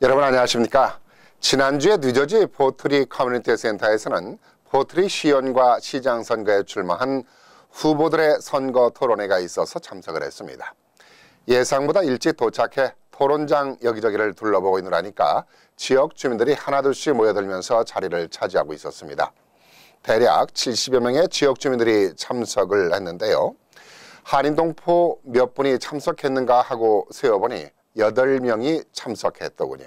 여러분 안녕하십니까? 지난주에 뉴저지 포트리 커뮤니티 센터에서는 포트리 시연과 시장 선거에 출마한 후보들의 선거 토론회가 있어서 참석을 했습니다. 예상보다 일찍 도착해 토론장 여기저기를 둘러보고 있느라니까 지역 주민들이 하나둘씩 모여들면서 자리를 차지하고 있었습니다. 대략 70여 명의 지역 주민들이 참석을 했는데요. 한인동포 몇 분이 참석했는가 하고 세어보니 8명이 참석했더군요.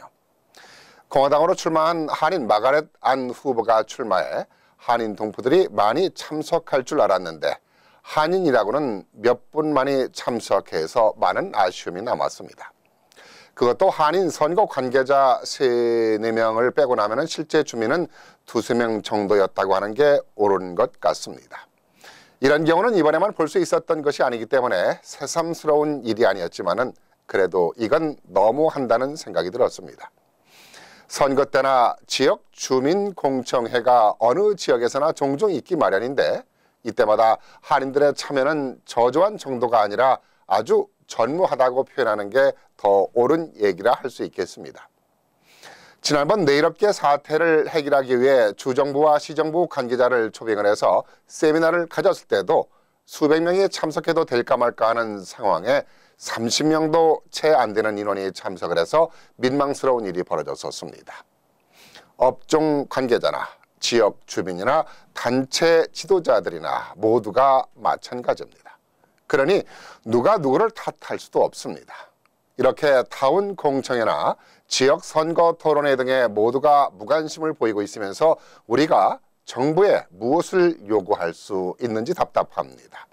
공화당으로 출마한 한인 마가렛 안 후보가 출마해 한인 동포들이 많이 참석할 줄 알았는데 한인이라고는 몇 분만이 참석해서 많은 아쉬움이 남았습니다. 그것도 한인 선거 관계자 3, 4명을 빼고 나면 실제 주민은 2, 3명 정도였다고 하는 게 옳은 것 같습니다. 이런 경우는 이번에만 볼 수 있었던 것이 아니기 때문에 새삼스러운 일이 아니었지만 그래도 이건 너무한다는 생각이 들었습니다. 선거 때나 지역 주민 공청회가 어느 지역에서나 종종 있기 마련인데 이때마다 한인들의 참여는 저조한 정도가 아니라 아주 전무하다고 표현하는 게 더 옳은 얘기라 할 수 있겠습니다. 지난번 내일업계 사태를 해결하기 위해 주정부와 시정부 관계자를 초빙을 해서 세미나를 가졌을 때도 수백 명이 참석해도 될까 말까 하는 상황에 30명도 채 안 되는 인원이 참석을 해서 민망스러운 일이 벌어졌었습니다. 업종 관계자나 지역 주민이나 단체 지도자들이나 모두가 마찬가지입니다. 그러니 누가 누구를 탓할 수도 없습니다. 이렇게 타운 공청회나 지역 선거 토론회 등에 모두가 무관심을 보이고 있으면서 우리가 정부에 무엇을 요구할 수 있는지 답답합니다.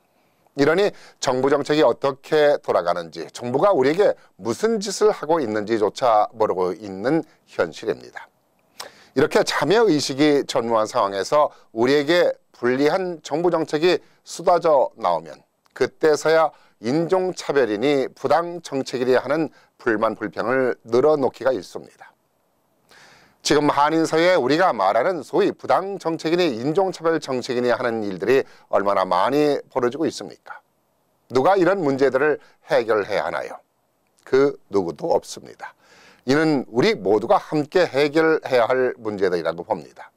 이러니 정부 정책이 어떻게 돌아가는지 정부가 우리에게 무슨 짓을 하고 있는지조차 모르고 있는 현실입니다. 이렇게 자매의식이 전무한 상황에서 우리에게 불리한 정부 정책이 쏟아져 나오면 그때서야 인종차별이니 부당정책이니 하는 불만 불평을 늘어놓기가 있습니다. 지금 한인사회에 우리가 말하는 소위 부당 정책이니 인종차별 정책이니 하는 일들이 얼마나 많이 벌어지고 있습니까? 누가 이런 문제들을 해결해야 하나요? 그 누구도 없습니다. 이는 우리 모두가 함께 해결해야 할 문제들이라고 봅니다.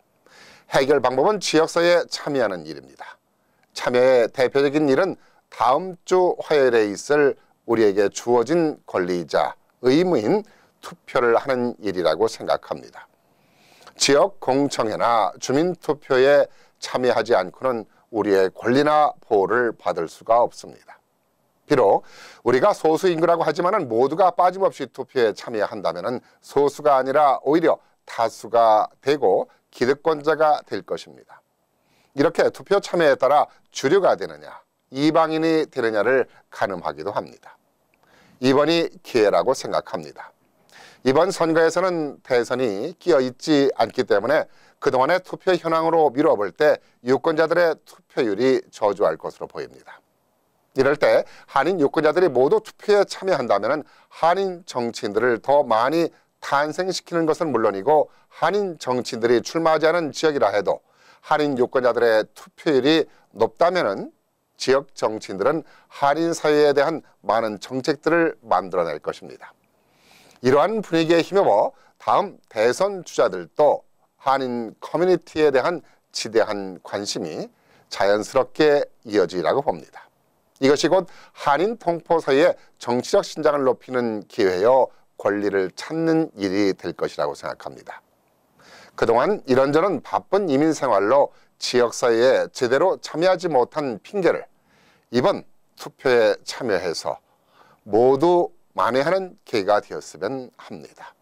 해결 방법은 지역사회에 참여하는 일입니다. 참여의 대표적인 일은 다음 주 화요일에 있을 우리에게 주어진 권리이자 의무인 투표를 하는 일이라고 생각합니다. 지역 공청회나 주민투표에 참여하지 않고는 우리의 권리나 보호를 받을 수가 없습니다. 비록 우리가 소수 인구라고 하지만 모두가 빠짐없이 투표에 참여한다면 소수가 아니라 오히려 다수가 되고 기득권자가 될 것입니다. 이렇게 투표 참여에 따라 주류가 되느냐 이방인이 되느냐를 가늠하기도 합니다. 이번이 기회라고 생각합니다. 이번 선거에서는 대선이 끼어 있지 않기 때문에 그동안의 투표 현황으로 미뤄볼 때 유권자들의 투표율이 저조할 것으로 보입니다. 이럴 때 한인 유권자들이 모두 투표에 참여한다면 한인 정치인들을 더 많이 탄생시키는 것은 물론이고 한인 정치인들이 출마하지 않은 지역이라 해도 한인 유권자들의 투표율이 높다면 지역 정치인들은 한인 사회에 대한 많은 정책들을 만들어낼 것입니다. 이러한 분위기에 힘입어 다음 대선 주자들도 한인 커뮤니티에 대한 지대한 관심이 자연스럽게 이어지라고 봅니다. 이것이 곧 한인 동포 사이의 정치적 신장을 높이는 기회여 권리를 찾는 일이 될 것이라고 생각합니다. 그동안 이런저런 바쁜 이민 생활로 지역사회에 제대로 참여하지 못한 핑계를 이번 투표에 참여해서 모두 만회하는 계기가 되었으면 합니다.